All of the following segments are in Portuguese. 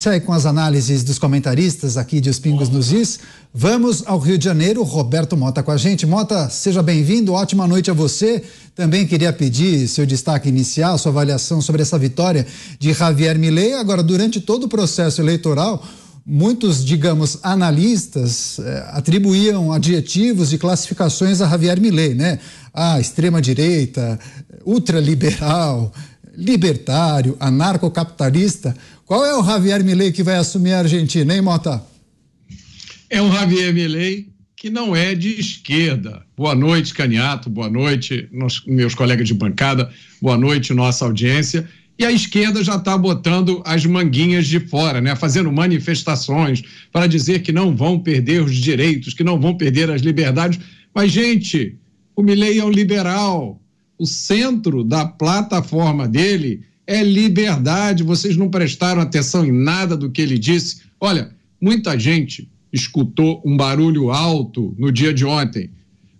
Sai com as análises dos comentaristas aqui de Os Pingos nos Is. Vamos ao Rio de Janeiro, Roberto Mota com a gente. Mota, seja bem-vindo, ótima noite a você. Também queria pedir seu destaque inicial, sua avaliação sobre essa vitória de Javier Milei. Agora, durante todo o processo eleitoral, muitos, digamos, analistas eh, atribuíam adjetivos e classificações a Javier Milei, né? Ah, extrema-direita, ultraliberal, libertário, anarcocapitalista. Qual é o Javier Milei que vai assumir a Argentina, hein, Mota? É um Javier Milei que não é de esquerda. Boa noite, Caniato, boa noite, meus colegas de bancada, boa noite, nossa audiência. E a esquerda já está botando as manguinhas de fora, né? fazendo manifestações para dizer que não vão perder os direitos, que não vão perder as liberdades. Mas, gente, o Milley é um liberal, o centro da plataforma dele é liberdade. Vocês não prestaram atenção em nada do que ele disse. Olha, muita gente escutou um barulho alto no dia de ontem,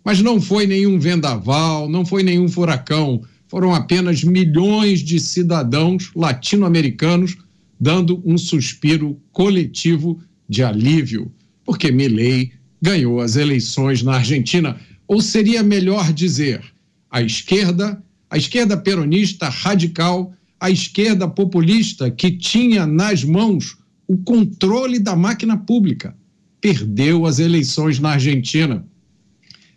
mas não foi nenhum vendaval, não foi nenhum furacão. Foram apenas milhões de cidadãos latino-americanos dando um suspiro coletivo de alívio, porque Milei ganhou as eleições na Argentina. Ou seria melhor dizer, a esquerda, a esquerda peronista radical, a esquerda populista que tinha nas mãos o controle da máquina pública. Perdeu as eleições na Argentina.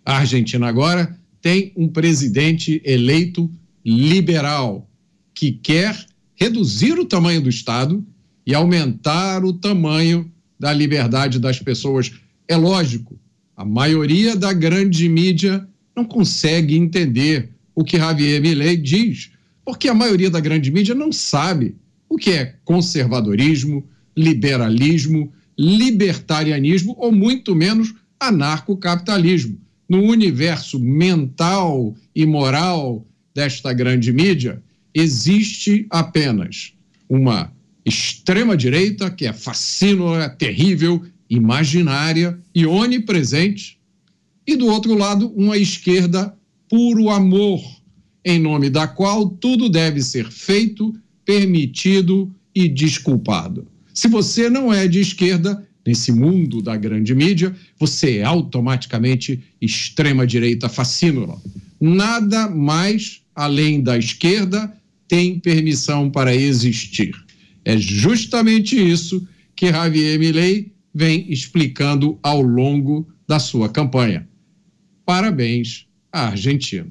A Argentina agora tem um presidente eleito liberal que quer reduzir o tamanho do Estado e aumentar o tamanho da liberdade das pessoas. É lógico, a maioria da grande mídia não consegue entender o que Javier Millet diz, porque a maioria da grande mídia não sabe o que é conservadorismo, liberalismo, libertarianismo ou muito menos anarcocapitalismo. No universo mental e moral desta grande mídia, existe apenas uma extrema-direita que é fascínora, terrível, imaginária e onipresente, e do outro lado, uma esquerda puro amor, em nome da qual tudo deve ser feito, permitido e desculpado. Se você não é de esquerda, nesse mundo da grande mídia, você é automaticamente extrema-direita fascínula. Nada mais além da esquerda tem permissão para existir. É justamente isso que Javier Milley vem explicando ao longo da sua campanha. Parabéns à Argentina.